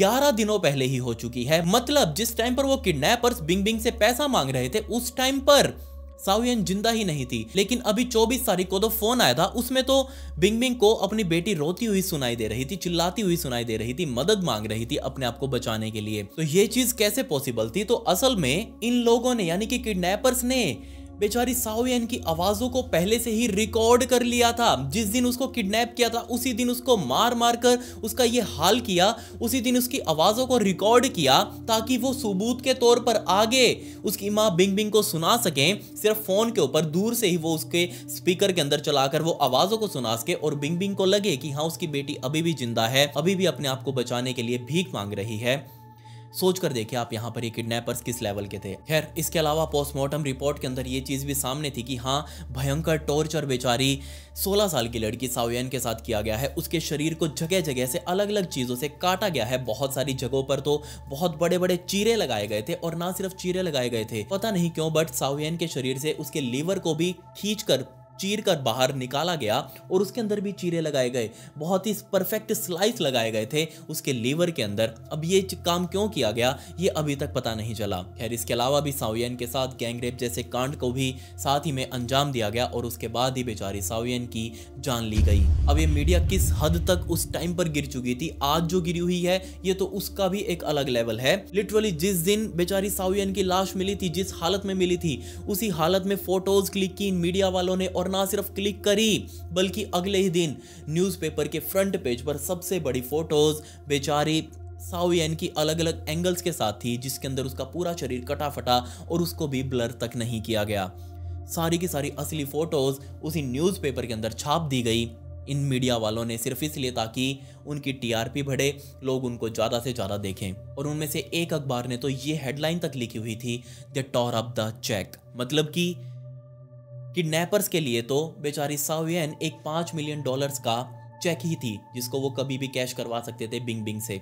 ग्यारह दिनों पहले ही हो चुकी है मतलब जिस टाइम पर वो किडनैपर्स बिंग बिंग से पैसा मांग रहे थे उस टाइम पर साउयन जिंदा ही नहीं थी लेकिन अभी 24 तारीख को तो फोन आया था उसमें तो बिंग बिंग को अपनी बेटी रोती हुई सुनाई दे रही थी चिल्लाती हुई सुनाई दे रही थी मदद मांग रही थी अपने आप को बचाने के लिए तो ये चीज कैसे पॉसिबल थी तो असल में इन लोगों ने यानी कि किडनैपर्स ने बेचारी साओयन की आवाजों को पहले से ही रिकॉर्ड कर लिया था जिस दिन उसको किडनैप किया था उसी दिन उसको मार मार कर उसका ये हाल किया उसी दिन उसकी आवाजों को रिकॉर्ड किया ताकि वो सबूत के तौर पर आगे उसकी माँ बिंग बिंग को सुना सकें सिर्फ फोन के ऊपर दूर से ही वो उसके स्पीकर के अंदर चलाकर वो आवाजों को सुना सके और बिंग बिंग को लगे कि हाँ उसकी बेटी अभी भी जिंदा है अभी भी अपने आप को बचाने के लिए भीख मांग रही है सोच कर देखे आप यहाँ पर ये किडनैपर्स किस लेवल के थे खैर इसके अलावा पोस्टमार्टम रिपोर्ट के अंदर ये चीज़ भी सामने थी कि हाँ भयंकर टॉर्चर बेचारी 16 साल की लड़की सावयन के साथ किया गया है उसके शरीर को जगह जगह से अलग अलग चीज़ों से काटा गया है बहुत सारी जगहों पर तो बहुत बड़े बड़े चीरे लगाए गए थे और ना सिर्फ चीरे लगाए गए थे पता नहीं क्यों बट सावयन के शरीर से उसके लीवर को भी खींच कर चीर कर बाहर निकाला गया और उसके अंदर भी चीरे लगाए गए बहुत ही परफेक्ट स्लाइस लगाए गए थे उसके लीवर के अंदर अब ये काम क्यों किया गया ये अभी तक पता नहीं चला खैर इसके अलावा भी सावियन के साथ गैंगरेप जैसे कांड को भी साथ ही में अंजाम दिया गया और उसके बाद ही बेचारी सावियन की जान ली गई अब ये मीडिया किस हद तक उस टाइम पर गिर चुकी थी आज जो गिरी हुई है ये तो उसका भी एक अलग लेवल है लिटरली जिस दिन बेचारी सावियन की लाश मिली थी जिस हालत में मिली थी उसी हालत में फोटोज क्लिक की मीडिया वालों ने और और ना सिर्फ क्लिक करी बल्कि अगले ही दिन न्यूज़पेपर के फ्रंट पेज पर सबसे बड़ी फोटोज़ बेचारी साउयन की अलग अलग एंगल्स के साथ थी जिसके अंदर उसका पूरा शरीर कटाफटा और उसको भी ब्लर तक नहीं किया गया सारी की सारी असली फ़ोटोज़ उसी न्यूज़पेपर के अंदर छाप दी गई इन मीडिया वालों ने सिर्फ इसलिए ताकि उनकी टीआरपी बढ़े लोग उनको ज़्यादा से ज़्यादा देखें और उनमें से एक अखबार ने तो ये हेडलाइन तक लिखी हुई थी the tore off the cheque मतलब कि किडनैपर्स के लिए तो बेचारी सावियन एक पाँच मिलियन डॉलर्स का चेक ही थी जिसको वो कभी भी कैश करवा सकते थे बिंग बिंग से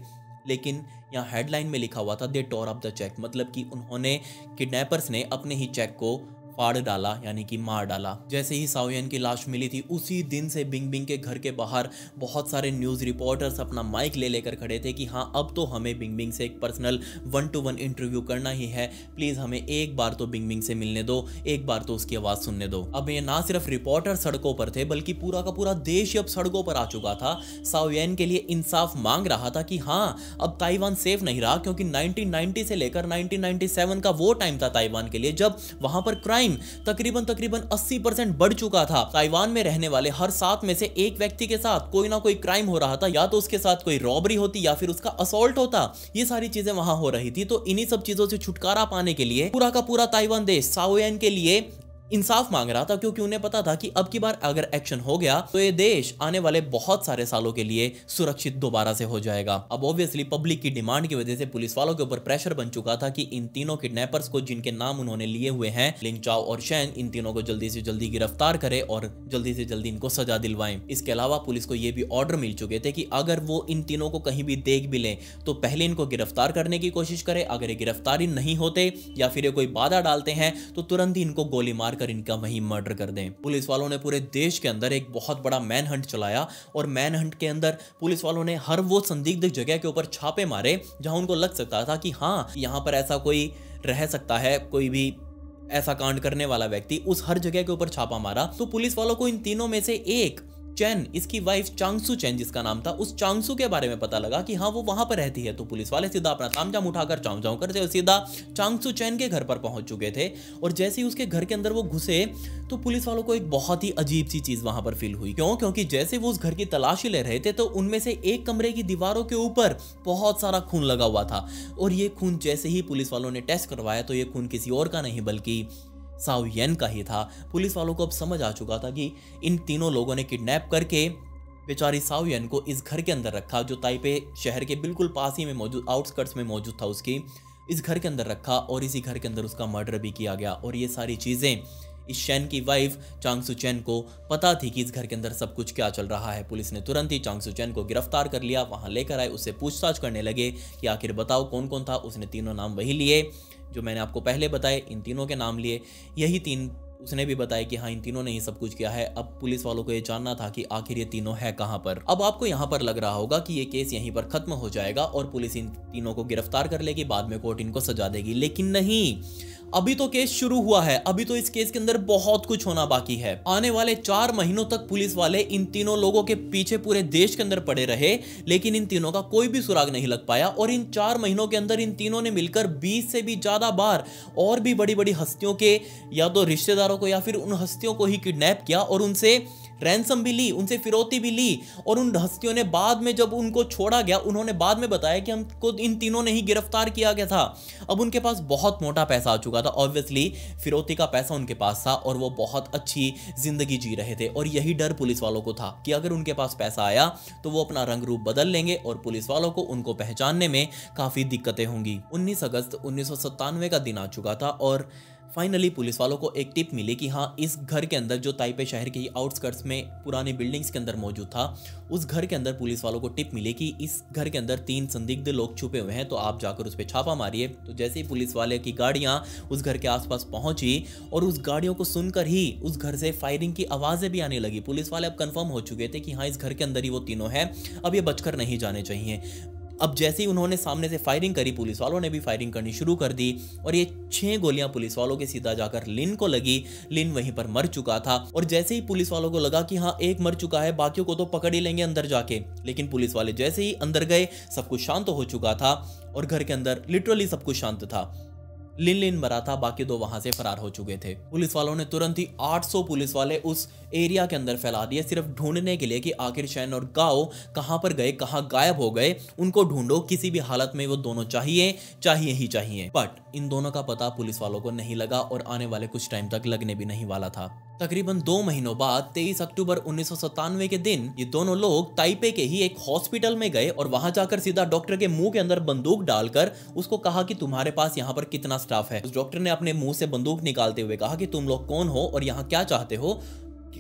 लेकिन यहाँ हेडलाइन में लिखा हुआ था the tore off the cheque मतलब कि उन्होंने किडनैपर्स ने अपने ही चेक को फाड़ डाला यानी कि मार डाला जैसे ही सावयन की लाश मिली थी उसी दिन से बिंग बिंग के घर के बाहर बहुत सारे न्यूज़ रिपोर्टर्स अपना माइक ले लेकर खड़े थे कि हाँ अब तो हमें बिंग बिंग से एक personal one to one interview करना ही है प्लीज़ हमें एक बार तो बिंग बिंग से मिलने दो एक बार तो उसकी आवाज़ सुनने दो अब ये ना सिर्फ रिपोर्टर सड़कों पर थे बल्कि पूरा का पूरा देश अब सड़कों पर आ चुका था सावयन के लिए इंसाफ मांग रहा था कि हाँ अब ताइवान सेफ नहीं रहा क्योंकि नाइनटीन से लेकर नाइनटीन का वो टाइम था ताइवान के लिए जब वहां पर क्राइम क्राइम तकरीबन तकरीबन 80 परसेंट बढ़ चुका था ताइवान में रहने वाले हर सात में से एक व्यक्ति के साथ कोई ना कोई क्राइम हो रहा था या तो उसके साथ कोई रॉबरी होती या फिर उसका असोल्ट होता ये सारी चीजें वहां हो रही थी तो इन्हीं सब चीजों से छुटकारा पाने के लिए पूरा का पूरा ताइवान देश साओयन के लिए इंसाफ मांग रहा था क्योंकि उन्हें पता था कि अब की बार अगर एक्शन हो गया तो ये देश आने वाले बहुत सारे सालों के लिए सुरक्षित दोबारा से हो जाएगा अब ऑब्वियसली पब्लिक की डिमांड की वजह से पुलिस वालों के ऊपर प्रेशर बन चुका था कि इन तीनों किडनैपर्स को जिनके नाम उन्होंने लिए हुए हैं लिंगचाओ और शैन इन तीनों को जल्दी से जल्दी गिरफ्तार करे और जल्दी से जल्दी इनको सजा दिलवाए इसके अलावा पुलिस को ये भी ऑर्डर मिल चुके थे कि अगर वो इन तीनों को कहीं भी देख भी लें तो पहले इनको गिरफ्तार करने की कोशिश करे अगर ये गिरफ्तारी नहीं होते या फिर ये कोई बाधा डालते हैं तो तुरंत ही इनको गोली मारकर जाकर इनका वहीं मर्डर कर दें पुलिस वालों ने पूरे देश के अंदर एक बहुत बड़ा मैन हंट चलाया और मैन हंट के अंदर पुलिस वालों ने हर वो संदिग्ध जगह के ऊपर छापे मारे जहां उनको लग सकता था कि हाँ यहाँ पर ऐसा कोई रह सकता है कोई भी ऐसा कांड करने वाला व्यक्ति उस हर जगह के ऊपर छापा मारा तो पुलिस वालों को इन तीनों में से एक चैन इसकी वाइफ चांगसू चैन जिसका नाम था उस चांगसू के बारे में पता लगा कि हाँ वो वहां पर रहती है तो पुलिस वाले सीधा अपना जाम उठाकर जाऊ करते सीधा चांगसू चैन के घर पर पहुंच चुके थे और जैसे ही उसके घर के अंदर वो घुसे तो पुलिस वालों को एक बहुत ही अजीब सी चीज वहां पर फील हुई क्यों क्योंकि जैसे वो उस घर की तलाशी ले रहे थे तो उनमें से एक कमरे की दीवारों के ऊपर बहुत सारा खून लगा हुआ था और ये खून जैसे ही पुलिस वालों ने टेस्ट करवाया तो ये खून किसी और का नहीं बल्कि साउयन का ही था पुलिस वालों को अब समझ आ चुका था कि इन तीनों लोगों ने किडनैप करके बेचारी साउयन को इस घर के अंदर रखा जो ताइपे शहर के बिल्कुल पास ही में मौजूद आउटस्कर्ट्स में मौजूद था उसकी इस घर के अंदर रखा और इसी घर के अंदर उसका मर्डर भी किया गया और ये सारी चीज़ें इस शैन की वाइफ चांगसू चैन को पता थी कि इस घर के अंदर सब कुछ क्या चल रहा है पुलिस ने तुरंत ही चांगसू चैन को गिरफ्तार कर लिया वहां लेकर आए उससे पूछताछ करने लगे कि आखिर बताओ कौन कौन था उसने तीनों नाम वही लिए जो मैंने आपको पहले बताए इन तीनों के नाम लिए यही तीन उसने भी बताया कि हाँ इन तीनों ने ही सब कुछ किया है अब पुलिस वालों को ये जानना था कि आखिर ये तीनों है कहाँ पर अब आपको यहाँ पर लग रहा होगा कि ये केस यहीं पर खत्म हो जाएगा और पुलिस इन तीनों को गिरफ्तार कर लेगी बाद में कोर्ट इनको सजा देगी लेकिन नहीं अभी तो केस शुरू हुआ है अभी तो इस केस के अंदर बहुत कुछ होना बाकी है आने वाले चार महीनों तक पुलिस वाले इन तीनों लोगों के पीछे पूरे देश के अंदर पड़े रहे लेकिन इन तीनों का कोई भी सुराग नहीं लग पाया और इन चार महीनों के अंदर इन तीनों ने मिलकर बीस से भी ज्यादा बार और भी बड़ी बड़ी हस्तियों के या तो रिश्तेदारों को या फिर उन हस्तियों को ही किडनैप किया और उनसे रैनसम भी ली उनसे फिरौती भी ली और उन हस्तियों ने बाद में जब उनको छोड़ा गया उन्होंने बाद में बताया कि हमको इन तीनों ने ही गिरफ्तार किया गया था अब उनके पास बहुत मोटा पैसा आ चुका था ऑब्वियसली फिरौती का पैसा उनके पास था और वो बहुत अच्छी ज़िंदगी जी रहे थे और यही डर पुलिस वालों को था कि अगर उनके पास पैसा आया तो वो अपना रंग रूप बदल लेंगे और पुलिस वालों को उनको पहचानने में काफ़ी दिक्कतें होंगी उन्नीस अगस्त उन्नीस का दिन आ चुका था और फाइनली पुलिस वालों को एक टिप मिली कि हाँ इस घर के अंदर जो ताइपे शहर के आउटस्कर्ट्स में पुराने बिल्डिंग्स के अंदर मौजूद था उस घर के अंदर पुलिस वालों को टिप मिली कि इस घर के अंदर तीन संदिग्ध लोग छुपे हुए हैं तो आप जाकर उस पर छापा मारिए तो जैसे ही पुलिस वाले की गाड़ियाँ उस घर के आसपास पहुँची और उस गाड़ियों को सुनकर ही उस घर से फायरिंग की आवाज़ें भी आने लगी पुलिस वाले अब कन्फर्म हो चुके थे कि हाँ इस घर के अंदर ही वो तीनों हैं अब ये बचकर नहीं जाने चाहिए अब जैसे ही उन्होंने सामने से फायरिंग करी पुलिस वालों ने भी फायरिंग करनी शुरू कर दी और ये छह गोलियां पुलिस वालों के सीधा जाकर लिन को लगी लिन वहीं पर मर चुका था और जैसे ही पुलिस वालों को लगा कि हाँ एक मर चुका है बाकियों को तो पकड़ ही लेंगे अंदर जाके लेकिन पुलिस वाले जैसे ही अंदर गए सब कुछ शांत हो चुका था और घर के अंदर लिटरली सब कुछ शांत था लिन लिन मरा था बाकी दो वहां से फरार हो चुके थे पुलिस वालों ने तुरंत ही 800 पुलिस वाले उस एरिया के अंदर फैला दिए सिर्फ ढूंढने के लिए कि आखिर शैन और गाओ कहां पर गए कहां गायब हो गए उनको ढूंढो किसी भी हालत में वो दोनों चाहिए चाहिए ही चाहिए बट इन दोनों का पता पुलिस वालों को नहीं लगा और आने वाले कुछ टाइम तक लगने भी नहीं वाला था तकरीबन दो महीनों बाद 23 अक्टूबर उन्नीस के दिन ये दोनों लोग ताइपे के ही एक हॉस्पिटल में गए और वहां जाकर सीधा डॉक्टर के मुंह के अंदर बंदूक डालकर उसको कहा कि तुम्हारे पास यहाँ पर कितना स्टाफ है उस डॉक्टर ने अपने मुंह से बंदूक निकालते हुए कहा कि तुम लोग कौन हो और यहाँ क्या चाहते हो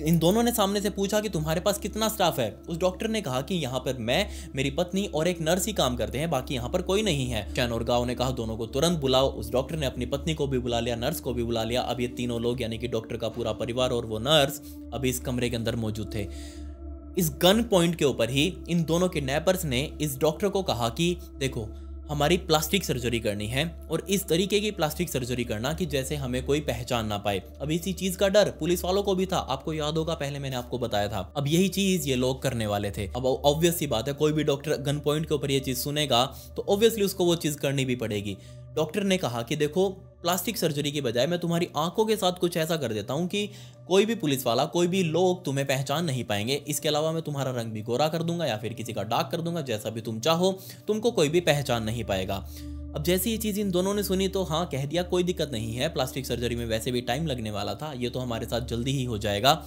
इन दोनों ने सामने से पूछा कि तुम्हारे पास कितना स्टाफ है उस डॉक्टर ने कहा कि यहाँ पर मैं मेरी पत्नी और एक नर्स ही काम करते हैं बाकी यहाँ पर कोई नहीं है चैन और गाँव ने कहा दोनों को तुरंत बुलाओ उस डॉक्टर ने अपनी पत्नी को भी बुला लिया नर्स को भी बुला लिया अब ये तीनों लोग यानी कि डॉक्टर का पूरा परिवार और वो नर्स अभी इस कमरे के अंदर मौजूद थे इस गन पॉइंट के ऊपर ही इन दोनों के नेपर्स ने इस डॉक्टर को कहा कि देखो हमारी प्लास्टिक सर्जरी करनी है और इस तरीके की प्लास्टिक सर्जरी करना कि जैसे हमें कोई पहचान ना पाए अब इसी चीज का डर पुलिस वालों को भी था आपको याद होगा पहले मैंने आपको बताया था अब यही चीज ये लोग करने वाले थे अब ऑब्वियस ही बात है कोई भी डॉक्टर गन पॉइंट के ऊपर ये चीज सुनेगा तो ऑब्वियसली उसको वो चीज करनी भी पड़ेगी डॉक्टर ने कहा कि देखो प्लास्टिक सर्जरी के बजाय मैं तुम्हारी आंखों के साथ कुछ ऐसा कर देता हूँ कि कोई भी पुलिस वाला कोई भी लोग तुम्हें पहचान नहीं पाएंगे इसके अलावा मैं तुम्हारा रंग भी गोरा कर दूंगा या फिर किसी का डाक कर दूंगा जैसा भी तुम चाहो तुमको कोई भी पहचान नहीं पाएगा अब जैसी ये चीज़ इन दोनों ने सुनी तो हाँ कह दिया कोई दिक्कत नहीं है प्लास्टिक सर्जरी में वैसे भी टाइम लगने वाला था ये तो हमारे साथ जल्दी ही हो जाएगा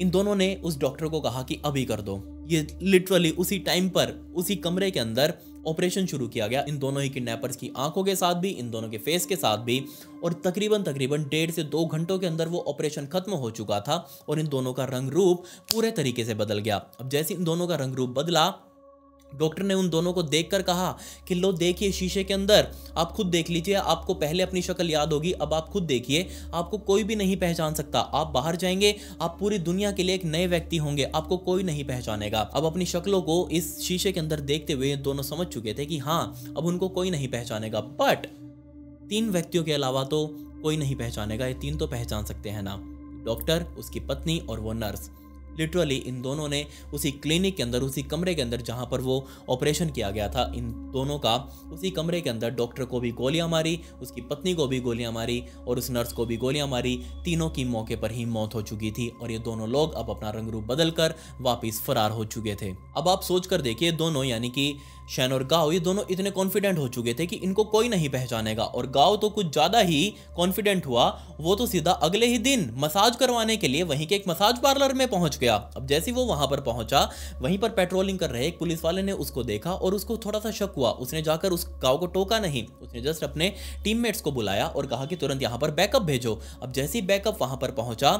इन दोनों ने उस डॉक्टर को कहा कि अभी कर दो ये लिटरली उसी टाइम पर उसी कमरे के अंदर ऑपरेशन शुरू किया गया इन दोनों ही किडनैपर्स की आंखों के साथ भी इन दोनों के फेस के साथ भी और तकरीबन तकरीबन डेढ़ से दो घंटों के अंदर वो ऑपरेशन खत्म हो चुका था और इन दोनों का रंग रूप पूरे तरीके से बदल गया अब जैसे इन दोनों का रंग रूप बदला डॉक्टर ने उन दोनों को देखकर कहा कि लो देखिए शीशे के अंदर आप खुद देख लीजिए आपको पहले अपनी शक्ल याद होगी अब आप खुद देखिए आपको कोई भी नहीं पहचान सकता आप बाहर जाएंगे आप पूरी दुनिया के लिए एक नए व्यक्ति होंगे आपको कोई नहीं पहचानेगा अब अपनी शक्लों को इस शीशे के अंदर देखते हुए दोनों समझ चुके थे कि हाँ अब उनको कोई नहीं पहचानेगा बट तीन व्यक्तियों के अलावा तो कोई नहीं पहचानेगा ये तीन तो पहचान सकते हैं ना डॉक्टर उसकी पत्नी और वो नर्स लिटरली इन दोनों ने उसी क्लिनिक के अंदर उसी कमरे के अंदर जहाँ पर वो ऑपरेशन किया गया था इन दोनों का उसी कमरे के अंदर डॉक्टर को भी गोलियाँ मारी उसकी पत्नी को भी गोलियाँ मारी और उस नर्स को भी गोलियाँ मारी तीनों की मौके पर ही मौत हो चुकी थी और ये दोनों लोग अब अपना रंग रूप बदल कर वापिस फरार हो चुके थे अब आप सोच कर देखिए दोनों यानी कि शैन और गाओ ये दोनों इतने कॉन्फिडेंट हो चुके थे कि इनको कोई नहीं पहचानेगा और गाओ तो कुछ ज़्यादा ही कॉन्फिडेंट हुआ वो तो सीधा अगले ही दिन मसाज करवाने के लिए वहीं के एक मसाज पार्लर में पहुंच गया अब जैसे वो वहां पर पहुंचा वहीं पर पेट्रोलिंग कर रहे एक पुलिस वाले ने उसको देखा और उसको थोड़ा सा शक हुआ उसने जाकर उस काव को टोका नहीं उसने जस्ट अपने टीममेट्स को बुलाया और कहा कि तुरंत यहाँ पर बैकअप भेजो अब जैसे ही बैकअप वहां पर पहुंचा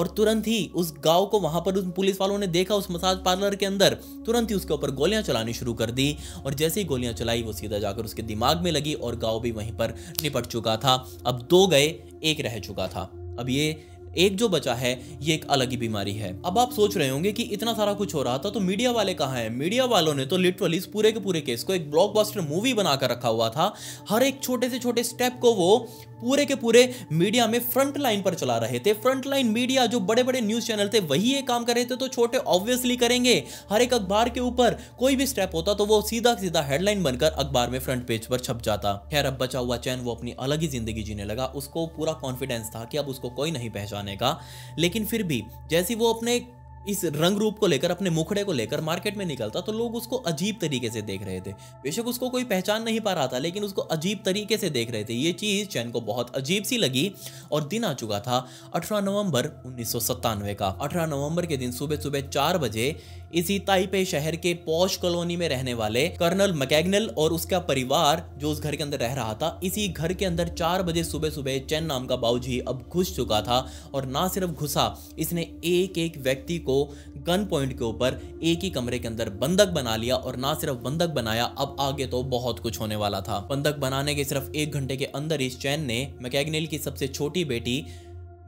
और तुरंत ही उस गांव को वहां पर उन पुलिस वालों ने देखा उस मसाज पार्लर के अंदर तुरंत ही उसके ऊपर गोलियां चलानी शुरू कर दी और जैसे ही गोलियां चलाई वो सीधा जाकर उसके दिमाग में लगी और गांव भी वहीं पर निपट चुका था अब दो गए एक रह चुका था अब ये एक जो बचा है ये एक अलग ही बीमारी है अब आप सोच रहे होंगे कि इतना सारा कुछ हो रहा था तो मीडिया वाले कहा है मीडिया वालों ने तो लिटरली इस पूरे के पूरे केस को एक ब्लॉकबस्टर मूवी बनाकर रखा हुआ था हर एक छोटे से छोटे स्टेप को वो पूरे के पूरे मीडिया में फ्रंट लाइन पर चला रहे थे फ्रंट लाइन मीडिया जो बड़े बड़े न्यूज चैनल थे वही ये काम कर रहे थे तो छोटे ऑब्वियसली करेंगे हर एक अखबार के ऊपर कोई भी स्टेप होता तो वो सीधा सीधा हेडलाइन बनकर अखबार में फ्रंट पेज पर छप जाता खैर अब बचा हुआ चैन वो अपनी अलग ही जिंदगी जीने लगा उसको पूरा कॉन्फिडेंस था कि अब उसको कोई नहीं पहचानेगा लेकिन फिर भी जैसी वो अपने इस रंग रूप को लेकर अपने मुखड़े को लेकर मार्केट में निकलता तो लोग उसको अजीब तरीके से देख रहे थे बेशक उसको कोई पहचान नहीं पा रहा था लेकिन उसको अजीब तरीके से देख रहे थे ये चीज़ चैन को बहुत अजीब सी लगी और दिन आ चुका था अठारह नवंबर उन्नीस का अठारह नवंबर के दिन सुबह सुबह चार बजे इसी ताइपे शहर के पौश कॉलोनी में रहने वाले कर्नल मैकेगनल और उसका परिवार जो उस घर के अंदर रह रहा था इसी घर के अंदर चार बजे सुबह सुबह चैन नाम का बाबूजी अब घुस चुका था और ना सिर्फ घुसा इसने एक एक व्यक्ति को गन पॉइंट के ऊपर एक ही कमरे के अंदर बंधक बना लिया और ना सिर्फ बंधक बनाया अब आगे तो बहुत कुछ होने वाला था बंधक बनाने के सिर्फ एक घंटे के अंदर इस चैन ने मैकेगनल की सबसे छोटी बेटी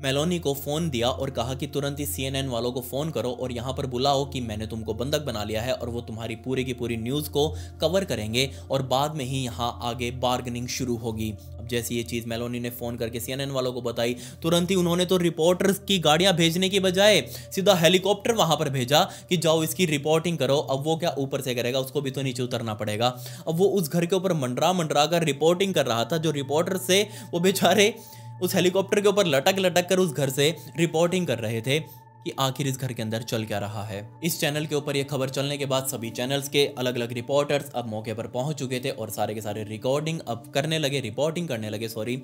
मेलोनी को फोन दिया और कहा कि तुरंत ही सीएनएन वालों को फोन करो और यहाँ पर बुलाओ कि मैंने तुमको बंधक बना लिया है और वो तुम्हारी पूरी की पूरी न्यूज़ को कवर करेंगे और बाद में ही यहाँ आगे बार्गनिंग शुरू होगी अब जैसे ये चीज़ मेलोनी ने फ़ोन करके सीएनएन वालों को बताई तुरंत ही उन्होंने तो रिपोर्टर्स की गाड़ियाँ भेजने की बजाय सीधा हेलीकॉप्टर वहाँ पर भेजा कि जाओ इसकी रिपोर्टिंग करो अब वो क्या ऊपर से करेगा उसको भी तो नीचे उतरना पड़ेगा अब वो उस घर के ऊपर मंडरा मंडरा कर रिपोर्टिंग कर रहा था जो रिपोर्टर से वो बेचारे उस हेलीकॉप्टर के ऊपर लटक लटक कर उस घर से रिपोर्टिंग कर रहे थे कि आखिर इस घर के अंदर चल क्या रहा है इस चैनल के ऊपर ये खबर चलने के बाद सभी चैनल्स के अलग अलग रिपोर्टर्स अब मौके पर पहुंच चुके थे और सारे के सारे रिकॉर्डिंग अब करने लगे रिपोर्टिंग करने लगे सॉरी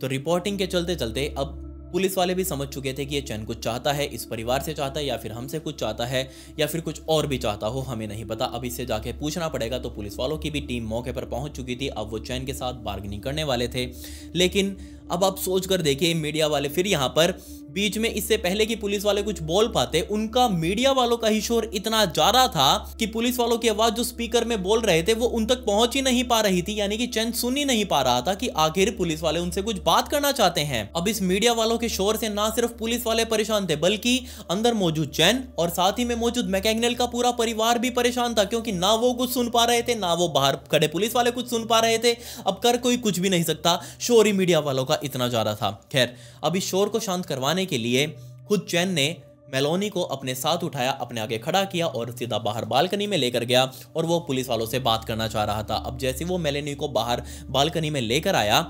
तो रिपोर्टिंग के चलते चलते अब पुलिस वाले भी समझ चुके थे कि ये चैन कुछ चाहता है इस परिवार से चाहता है या फिर हमसे कुछ चाहता है या फिर कुछ और भी चाहता हो हमें नहीं पता अब इससे जाके पूछना पड़ेगा तो पुलिस वालों की भी टीम मौके पर पहुंच चुकी थी अब वो चैन के साथ बार्गनिंग करने वाले थे लेकिन अब आप सोच कर देखिए मीडिया वाले फिर यहाँ पर बीच में इससे पहले कि पुलिस वाले कुछ बोल पाते उनका मीडिया वालों का ही शोर इतना ज्यादा था कि पुलिस वालों की आवाज जो स्पीकर में बोल रहे थे वो उन तक पहुंच ही नहीं पा रही थी यानी कि चैन सुन ही नहीं पा रहा था कि आखिर पुलिस वाले उनसे कुछ बात करना चाहते हैं अब इस मीडिया वालों के शोर से ना सिर्फ पुलिस वाले परेशान थे बल्कि अंदर मौजूद चैन और साथ ही में मौजूद मैकेगनल का पूरा परिवार भी परेशान था क्योंकि ना वो कुछ सुन पा रहे थे ना वो बाहर खड़े पुलिस वाले कुछ सुन पा रहे थे अब कर कोई कुछ भी नहीं सकता शोर ही मीडिया वालों का इतना ज़्यादा था खैर अब इस शोर को शांत करवाने के लिए खुद चैन ने मेलोनी को अपने साथ उठाया अपने आगे खड़ा किया और सीधा बाहर बालकनी में लेकर गया और वो पुलिस वालों से बात करना चाह रहा था अब जैसे वो मेलोनी को बाहर बालकनी में लेकर आया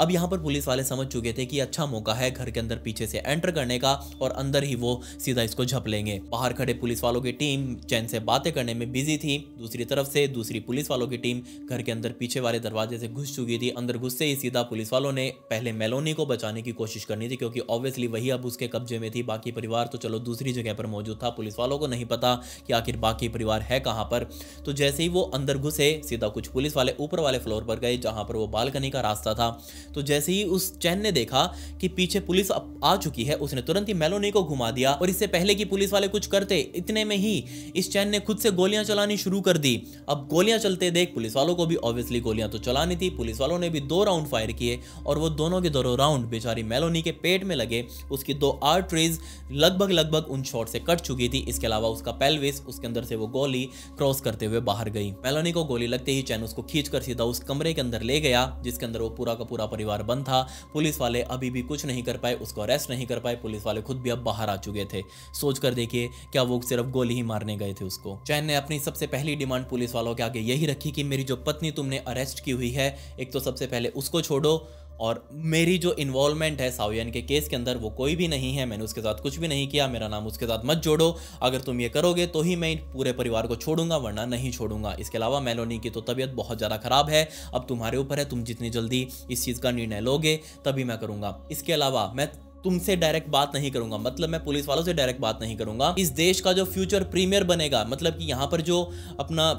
अब यहाँ पर पुलिस वाले समझ चुके थे कि अच्छा मौका है घर के अंदर पीछे से एंटर करने का और अंदर ही वो सीधा इसको झप लेंगे बाहर खड़े पुलिस वालों की टीम चैन से बातें करने में बिजी थी दूसरी तरफ से दूसरी पुलिस वालों की टीम घर के अंदर पीछे वाले दरवाजे से घुस चुकी थी अंदर घुसते ही सीधा पुलिस वालों ने पहले मेलोनी को बचाने की कोशिश करनी थी क्योंकि ऑब्वियसली वही अब उसके कब्जे में थी बाकी परिवार तो चलो दूसरी जगह पर मौजूद था पुलिस वालों को नहीं पता कि आखिर बाकी परिवार है कहाँ पर तो जैसे ही वो अंदर घुसे सीधा कुछ पुलिस वाले ऊपर वाले फ्लोर पर गए जहाँ पर वो बालकनी का रास्ता था तो जैसे ही उस चैन ने देखा कि पीछे पुलिस आ चुकी है उसने तुरंत ही मेलोनी को घुमा दिया और इससे पहले कि पुलिस वाले कुछ करते इतने में ही इस चैन ने खुद से गोलियां चलानी शुरू कर दी अब गोलियां चलते देख पुलिस वालों को भी ऑब्वियसली गोलियां तो चलानी थी पुलिस वालों ने भी दो राउंड फायर किए और वो दोनों के दोनों राउंड बेचारी मेलोनी के पेट में लगे उसकी दो आर्टरीज लगभग लगभग उन शॉट से कट चुकी थी इसके अलावा उसका पेलविस उसके अंदर से वो गोली क्रॉस करते हुए बाहर गई मेलोनी को गोली लगते ही चैन उसको खींचकर सीधा उस कमरे के अंदर ले गया जिसके अंदर वो पूरा का पूरा परिवार बंद था पुलिस वाले अभी भी कुछ नहीं कर पाए उसको अरेस्ट नहीं कर पाए पुलिस वाले खुद भी अब बाहर आ चुके थे सोच कर देखिए क्या वो सिर्फ गोली ही मारने गए थे उसको चैन ने अपनी सबसे पहली डिमांड पुलिस वालों के आगे यही रखी कि मेरी जो पत्नी तुमने अरेस्ट की हुई है एक तो सबसे पहले उसको छोड़ो और मेरी जो इन्वॉल्वमेंट है सावियन के केस के अंदर वो कोई भी नहीं है मैंने उसके साथ कुछ भी नहीं किया मेरा नाम उसके साथ मत जोड़ो अगर तुम ये करोगे तो ही मैं पूरे परिवार को छोड़ूंगा वरना नहीं छोड़ूंगा इसके अलावा मेलोनी की तो तबीयत बहुत ज़्यादा ख़राब है अब तुम्हारे ऊपर है तुम जितनी जल्दी इस चीज़ का निर्णय लोगे तभी मैं करूँगा इसके अलावा मैं तुमसे डायरेक्ट बात नहीं करूंगा मतलब मैं पुलिस वालों से डायरेक्ट बात नहीं करूंगा इस देश का जो फ्यूचर प्रीमियर बनेगा मतलब कि यहाँ पर जो अपना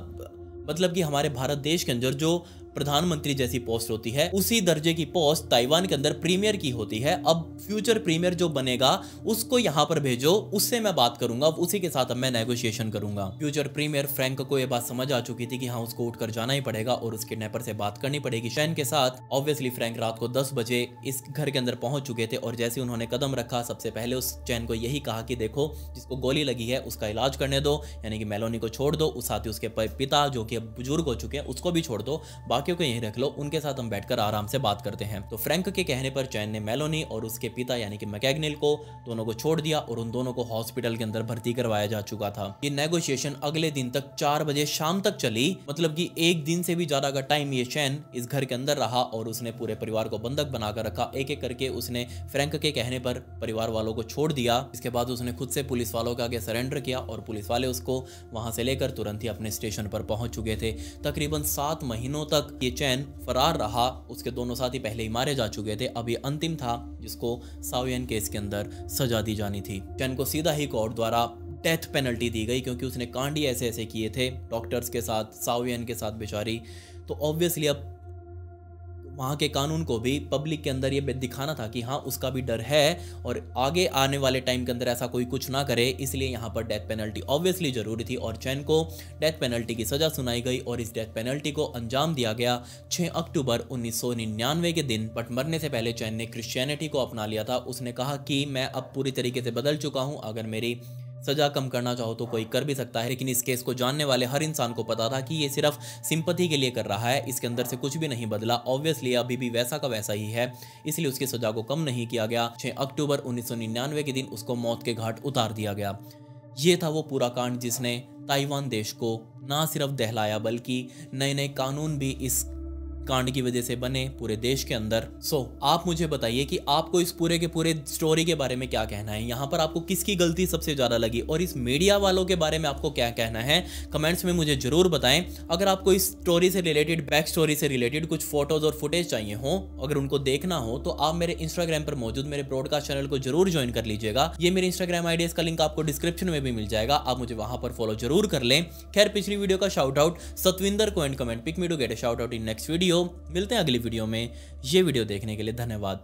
मतलब कि हमारे भारत देश के अंदर जो प्रधानमंत्री जैसी पोस्ट होती है उसी दर्जे की पोस्ट ताइवान के अंदर प्रीमियर की होती है अब फ्यूचर प्रीमियर जो बनेगा उसको यहाँ पर भेजो उससे मैं बात करूंगा उसी के साथ अब मैं नेगोशिएशन करूंगा फ्यूचर प्रीमियर फ्रेंक को यह बात समझ आ चुकी थी कि हाँ उसको उठकर जाना ही पड़ेगा और उसके नेपर से बात करनी पड़ेगी शैन के साथ ऑब्वियसली फ्रेंक रात को दस बजे इस घर के अंदर पहुंच चुके थे और जैसे उन्होंने कदम रखा सबसे पहले उस चैन को यही कहा कि देखो जिसको गोली लगी है उसका इलाज करने दो यानी कि मेलोनी को छोड़ दो उस साथ ही उसके पिता जो कि बुजुर्ग हो चुके हैं उसको भी छोड़ दो बाकी बाकियों को यही रख लो उनके साथ हम बैठकर आराम से बात करते हैं तो फ्रैंक के कहने पर चैन ने मेलोनी और उसके पिता यानी कि मैकेगनिल को दोनों को छोड़ दिया और उन दोनों को हॉस्पिटल के अंदर भर्ती करवाया जा चुका था ये नेगोशिएशन अगले दिन तक चार बजे शाम तक चली मतलब की एक दिन से भी ज्यादा का टाइम ये चैन इस घर के अंदर रहा और उसने पूरे परिवार को बंधक बनाकर रखा एक एक करके उसने फ्रेंक के कहने पर परिवार वालों को छोड़ दिया इसके बाद उसने खुद से पुलिस वालों के आगे सरेंडर किया और पुलिस वाले उसको वहां से लेकर तुरंत ही अपने स्टेशन पर पहुंच चुके थे तकरीबन सात महीनों तक ये चैन फरार रहा उसके दोनों साथी पहले ही मारे जा चुके थे अब ये अंतिम था जिसको सावियन केस के अंदर सजा दी जानी थी चैन को सीधा ही कोर्ट द्वारा डेथ पेनल्टी दी गई क्योंकि उसने कांडी ऐसे ऐसे किए थे डॉक्टर्स के साथ सावियन के साथ बेचारी तो ऑब्वियसली अब वहाँ के कानून को भी पब्लिक के अंदर ये दिखाना था कि हाँ उसका भी डर है और आगे आने वाले टाइम के अंदर ऐसा कोई कुछ ना करे इसलिए यहाँ पर डेथ पेनल्टी ऑब्वियसली ज़रूरी थी और चैन को डेथ पेनल्टी की सज़ा सुनाई गई और इस डेथ पेनल्टी को अंजाम दिया गया 6 अक्टूबर 1999 के दिन बट मरने से पहले चैन ने क्रिश्चियनिटी को अपना लिया था उसने कहा कि मैं अब पूरी तरीके से बदल चुका हूँ अगर मेरी सजा कम करना चाहो तो कोई कर भी सकता है लेकिन इस केस को जानने वाले हर इंसान को पता था कि ये सिर्फ सिंपति के लिए कर रहा है इसके अंदर से कुछ भी नहीं बदला ऑब्वियसली अभी भी वैसा का वैसा ही है इसलिए उसकी सजा को कम नहीं किया गया छः अक्टूबर उन्नीस के दिन उसको मौत के घाट उतार दिया गया ये था वो पूरा कांड जिसने ताइवान देश को ना सिर्फ दहलाया बल्कि नए नए कानून भी इस कांड की वजह से बने पूरे देश के अंदर सो so, आप मुझे बताइए कि आपको इस पूरे के पूरे स्टोरी के बारे में क्या कहना है यहाँ पर आपको किसकी गलती सबसे ज़्यादा लगी और इस मीडिया वालों के बारे में आपको क्या कहना है कमेंट्स में मुझे ज़रूर बताएं अगर आपको इस स्टोरी से रिलेटेड बैक स्टोरी से रिलेटेड कुछ फोटोज़ और फुटेज चाहिए हो अगर उनको देखना हो तो आप मेरे इंस्टाग्राम पर मौजूद मेरे ब्रॉडकास्ट चैनल को जरूर ज्वाइन कर लीजिएगा ये मेरे इंस्टाग्राम आइडियाज का लिंक आपको डिस्क्रिप्शन में भी मिल जाएगा आप मुझे वहां पर फॉलो जरूर कर लें खैर पिछली वीडियो का शाउट आउट सतविंदर को and comment pick me to get shout out in next video video मिलते हैं अगली वीडियो में ये वीडियो देखने के लिए धन्यवाद